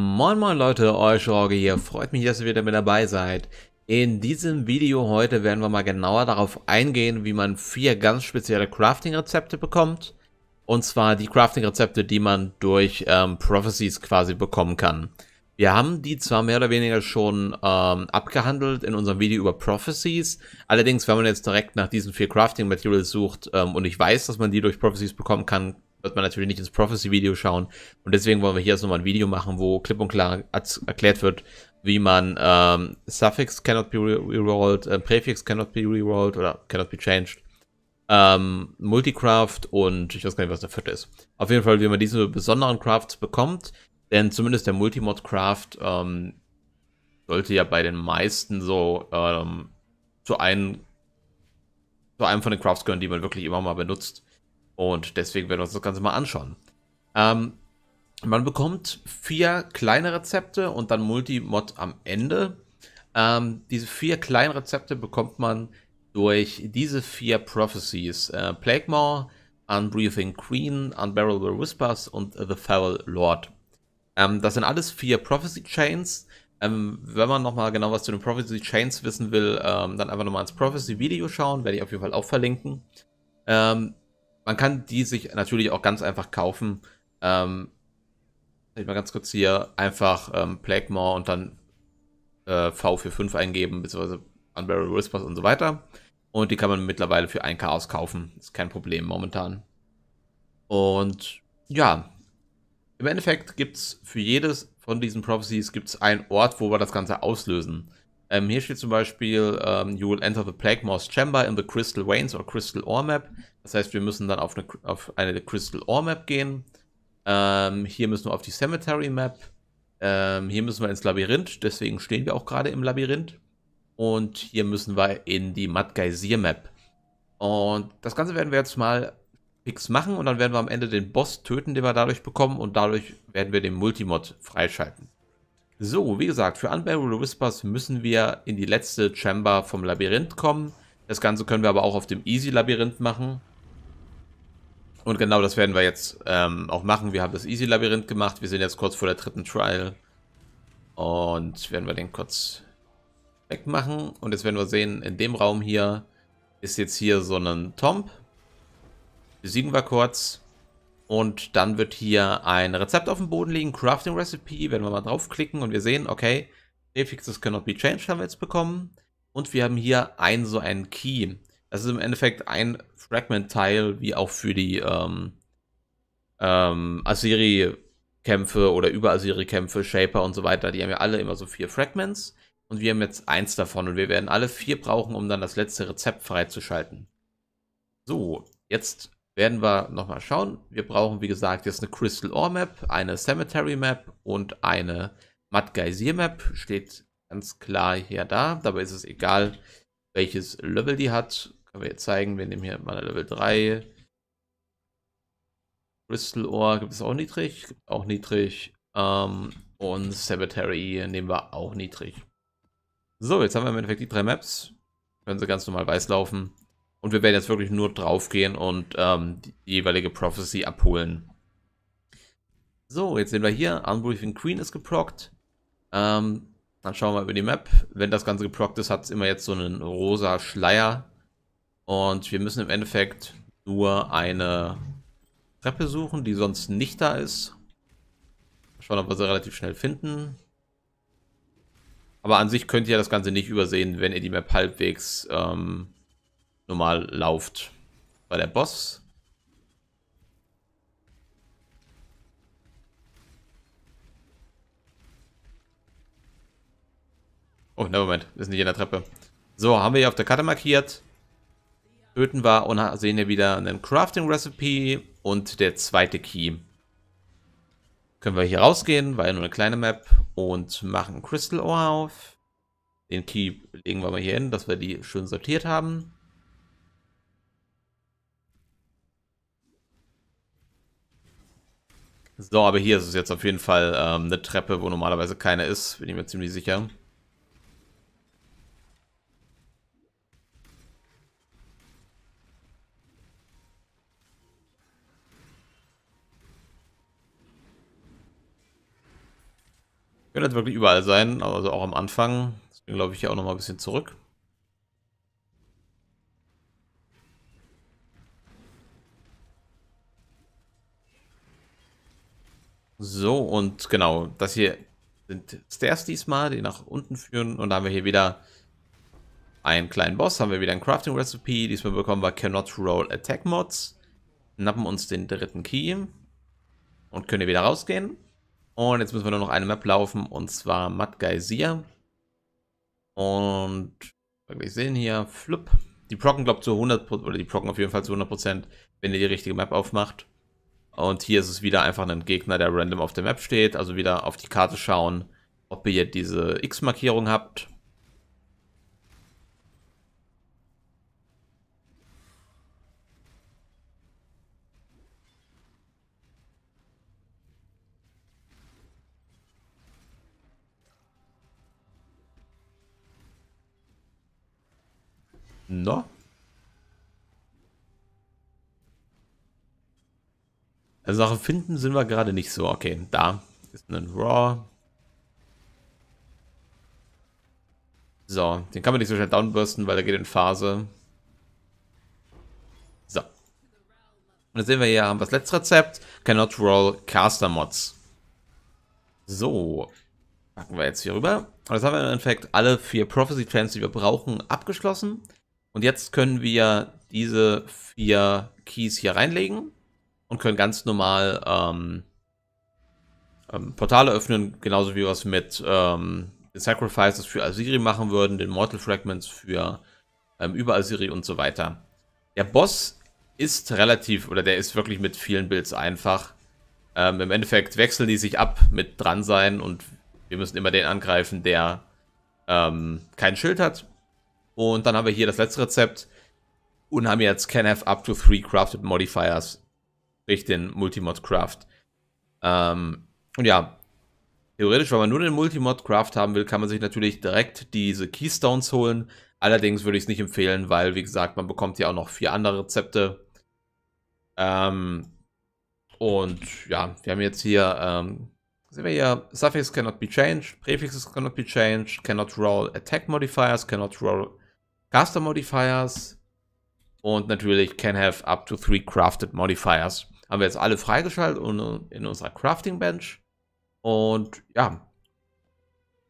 Moin moin Leute, euch Jorge hier. Freut mich, dass ihr wieder mit dabei seid. In diesem Video heute werden wir mal genauer darauf eingehen, wie man vier ganz spezielle Crafting-Rezepte bekommt. Und zwar die Crafting-Rezepte, die man durch ähm, Prophecies quasi bekommen kann. Wir haben die zwar mehr oder weniger schon ähm, abgehandelt in unserem Video über Prophecies, allerdings wenn man jetzt direkt nach diesen vier Crafting-Materials sucht ähm, und ich weiß, dass man die durch Prophecies bekommen kann, wird man natürlich nicht ins Prophecy-Video schauen. Und deswegen wollen wir hier jetzt nochmal ein Video machen, wo klipp und klar erklärt wird, wie man ähm, Suffix cannot be rerolled, äh, Präfix cannot be rerolled oder cannot be changed, ähm, Multicraft und ich weiß gar nicht, was der vierte ist. Auf jeden Fall, wie man diese besonderen Crafts bekommt, denn zumindest der Multimod-Craft ähm, sollte ja bei den meisten so ähm, zu, einem, zu einem von den Crafts gehören, die man wirklich immer mal benutzt. Und deswegen werden wir uns das Ganze mal anschauen. Ähm, man bekommt vier kleine Rezepte und dann Multimod am Ende. Ähm, diese vier kleinen Rezepte bekommt man durch diese vier Prophecies: äh, Plague Maw, Unbreathing Queen, Unbearable Whispers und The Feral Lord. Ähm, das sind alles vier Prophecy Chains. Ähm, wenn man nochmal genau was zu den Prophecy Chains wissen will, ähm, dann einfach nochmal ins Prophecy Video schauen, werde ich auf jeden Fall auch verlinken. Ähm, man kann die sich natürlich auch ganz einfach kaufen. Ähm, ich mal ganz kurz hier einfach ähm, Plague Maw und dann äh, V45 eingeben, beziehungsweise Unbearable Whispers und so weiter. Und die kann man mittlerweile für ein Chaos kaufen. Ist kein Problem momentan. Und ja, im Endeffekt gibt es für jedes von diesen Prophecies gibt's einen Ort, wo wir das Ganze auslösen. Ähm, hier steht zum Beispiel, ähm, you will enter the Plague Moss Chamber in the Crystal Veins or Crystal Ore Map. Das heißt, wir müssen dann auf eine, auf eine Crystal Ore Map gehen. Ähm, hier müssen wir auf die Cemetery Map. Ähm, hier müssen wir ins Labyrinth, deswegen stehen wir auch gerade im Labyrinth. Und hier müssen wir in die Madgeysir Map. Und das Ganze werden wir jetzt mal fix machen und dann werden wir am Ende den Boss töten, den wir dadurch bekommen und dadurch werden wir den Multimod freischalten. So, wie gesagt, für Unbearable Whispers müssen wir in die letzte Chamber vom Labyrinth kommen. Das Ganze können wir aber auch auf dem Easy-Labyrinth machen. Und genau das werden wir jetzt ähm, auch machen. Wir haben das Easy-Labyrinth gemacht. Wir sind jetzt kurz vor der dritten Trial. Und werden wir den kurz wegmachen. Und jetzt werden wir sehen, in dem Raum hier ist jetzt hier so ein Tomb. Besiegen wir kurz. Und dann wird hier ein Rezept auf dem Boden liegen, Crafting Recipe, wenn wir mal draufklicken und wir sehen, okay, Prefixes cannot be changed haben wir jetzt bekommen. Und wir haben hier ein so ein Key. Das ist im Endeffekt ein Fragment-Teil, wie auch für die ähm, ähm, Asiri-Kämpfe oder über Asiri-Kämpfe, Shaper und so weiter. Die haben ja alle immer so vier Fragments. Und wir haben jetzt eins davon und wir werden alle vier brauchen, um dann das letzte Rezept freizuschalten. So, jetzt werden wir nochmal schauen. Wir brauchen, wie gesagt, jetzt eine Crystal Ore Map, eine Cemetery Map und eine Mad Geysir Map. Steht ganz klar hier da. Dabei ist es egal, welches Level die hat. Können wir jetzt zeigen. Wir nehmen hier mal eine Level 3. Crystal Ore gibt es auch niedrig. Gibt auch niedrig. Ähm, und Cemetery nehmen wir auch niedrig. So, jetzt haben wir im Endeffekt die drei Maps. Können sie ganz normal weiß laufen. Und wir werden jetzt wirklich nur draufgehen und ähm, die jeweilige Prophecy abholen. So, jetzt sehen wir hier, Unbriefing Queen ist geprockt. Ähm, dann schauen wir über die Map. Wenn das Ganze geprockt ist, hat es immer jetzt so einen rosa Schleier. Und wir müssen im Endeffekt nur eine Treppe suchen, die sonst nicht da ist. Schauen, ob wir sie relativ schnell finden. Aber an sich könnt ihr das Ganze nicht übersehen, wenn ihr die Map halbwegs ähm, normal läuft. Bei der Boss Oh, na Moment, wir sind nicht in der Treppe. So, haben wir hier auf der Karte markiert. Töten war und sehen hier wieder einen Crafting Recipe und der zweite Key. Können wir hier rausgehen, weil ja nur eine kleine Map und machen Crystal Ore auf. Den Key legen wir mal hier hin, dass wir die schön sortiert haben. So, aber hier ist es jetzt auf jeden Fall ähm, eine Treppe, wo normalerweise keine ist. Bin ich mir ziemlich sicher. Könnte wirklich überall sein, also auch am Anfang. Deswegen glaube ich hier auch nochmal ein bisschen zurück. So, und genau, das hier sind Stairs diesmal, die nach unten führen. Und da haben wir hier wieder einen kleinen Boss, haben wir wieder ein Crafting Recipe. Diesmal bekommen wir Cannot Roll Attack Mods. Nappen uns den dritten Key und können hier wieder rausgehen. Und jetzt müssen wir nur noch eine Map laufen, und zwar Mad Geysir. Und wir sehen hier, flupp. Die Procken, glaubt zu 100%, oder die Procken auf jeden Fall zu 100%, wenn ihr die richtige Map aufmacht. Und hier ist es wieder einfach ein Gegner, der random auf der Map steht. Also wieder auf die Karte schauen, ob ihr diese X-Markierung habt. No. Also Sache finden sind wir gerade nicht so. Okay, da ist ein Raw. So, den kann man nicht so schnell downbursten, weil er geht in Phase. So. Und jetzt sehen wir hier, haben wir das letzte Rezept. Cannot Roll Caster Mods. So. Packen wir jetzt hier rüber. Und jetzt haben wir im Endeffekt alle vier Prophecy Fans, die wir brauchen, abgeschlossen. Und jetzt können wir diese vier Keys hier reinlegen und können ganz normal ähm, ähm, Portale öffnen, genauso wie wir es mit ähm, den Sacrifices für Asiri machen würden, den Mortal Fragments für ähm, über Asiri und so weiter. Der Boss ist relativ, oder der ist wirklich mit vielen Builds einfach. Ähm, Im Endeffekt wechseln die sich ab mit dran sein und wir müssen immer den angreifen, der ähm, kein Schild hat. Und dann haben wir hier das letzte Rezept und haben jetzt Can Have Up to Three Crafted Modifiers sprich den Multimod Craft. Ähm, und ja, theoretisch, wenn man nur den Multimod Craft haben will, kann man sich natürlich direkt diese Keystones holen. Allerdings würde ich es nicht empfehlen, weil, wie gesagt, man bekommt ja auch noch vier andere Rezepte. Ähm, und ja, wir haben jetzt hier, ähm, sehen wir hier, Suffix cannot be changed, Prefixes cannot be changed, cannot roll Attack Modifiers, cannot roll Caster Modifiers und natürlich can have up to three crafted modifiers haben wir jetzt alle freigeschaltet und äh, in unserer Crafting Bench. Und ja,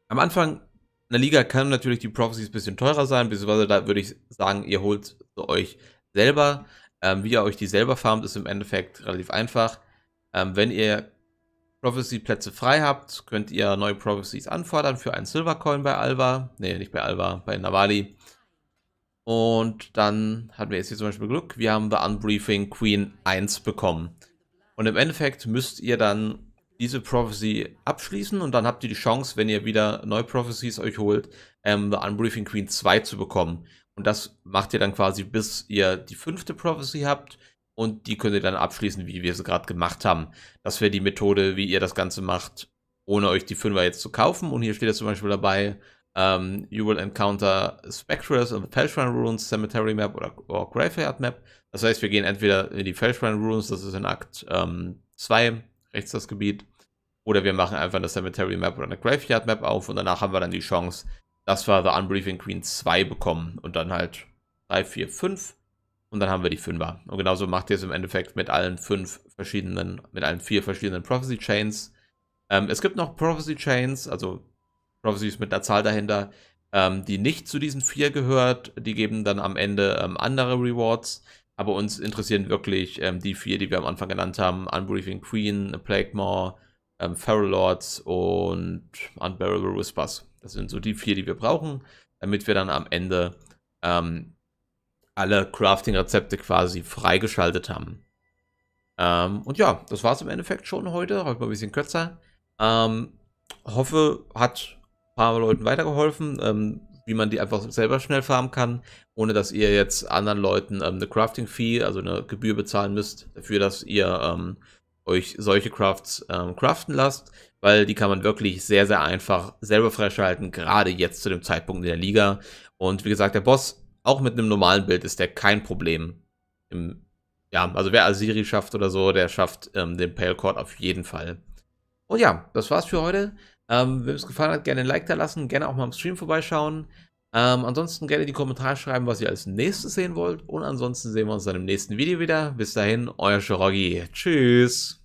am Anfang einer Liga kann natürlich die Prophecies ein bisschen teurer sein, beziehungsweise da würde ich sagen, ihr holt sie euch selber. Ähm, wie ihr euch die selber farmt, ist im Endeffekt relativ einfach. Ähm, wenn ihr Prophecy-Plätze frei habt, könnt ihr neue Prophecies anfordern für einen Silvercoin bei Alva. Ne, nicht bei Alva, bei Navali. Und dann hatten wir jetzt hier zum Beispiel Glück, wir haben The Unbriefing Queen 1 bekommen. Und im Endeffekt müsst ihr dann diese Prophecy abschließen und dann habt ihr die Chance, wenn ihr wieder neue Prophecies euch holt, ähm, The Unbriefing Queen 2 zu bekommen. Und das macht ihr dann quasi, bis ihr die fünfte Prophecy habt und die könnt ihr dann abschließen, wie wir sie gerade gemacht haben. Das wäre die Methode, wie ihr das Ganze macht, ohne euch die Fünfer jetzt zu kaufen. Und hier steht jetzt zum Beispiel dabei, um, ähm, you will encounter Spectres on the Felshran Ruins Cemetery Map oder, Graveyard Map. Das heißt, wir gehen entweder in die Felshran Ruins, das ist in Akt 2, ähm, rechts das Gebiet, oder wir machen einfach eine Cemetery Map oder eine Graveyard Map auf und danach haben wir dann die Chance, dass wir The Unbriefing Queen 2 bekommen und dann halt 3, 4, 5 und dann haben wir die 5er. Und genauso macht ihr es im Endeffekt mit allen fünf verschiedenen, mit allen vier verschiedenen Prophecy Chains. Ähm, es gibt noch Prophecy Chains, also Prophecies mit einer Zahl dahinter, ähm, die nicht zu diesen vier gehört. Die geben dann am Ende ähm, andere Rewards. Aber uns interessieren wirklich ähm, die vier, die wir am Anfang genannt haben: Unbriefing Queen, Plague Maw, ähm, Feral Lords und Unbearable Whispers. Das sind so die vier, die wir brauchen, damit wir dann am Ende ähm, alle Crafting-Rezepte quasi freigeschaltet haben. Ähm, und ja, das war es im Endeffekt schon heute. Heute mal ein bisschen kürzer. Ähm, hoffe, hat paar Leuten weitergeholfen, ähm, wie man die einfach selber schnell farmen kann, ohne dass ihr jetzt anderen Leuten ähm, eine Crafting-Fee, also eine Gebühr bezahlen müsst, dafür, dass ihr ähm, euch solche Crafts ähm, craften lasst, weil die kann man wirklich sehr, sehr einfach selber freischalten, gerade jetzt zu dem Zeitpunkt in der Liga. Und wie gesagt, der Boss, auch mit einem normalen Bild, ist der kein Problem. Im, ja, also wer Asiri schafft oder so, der schafft ähm, den Pale Court auf jeden Fall. Und ja, das war's für heute. Ähm, Wenn es gefallen hat, gerne ein Like da lassen, gerne auch mal im Stream vorbeischauen. Ähm, ansonsten gerne in die Kommentare schreiben, was ihr als nächstes sehen wollt. Und ansonsten sehen wir uns dann im nächsten Video wieder. Bis dahin, euer Shirogi. Tschüss.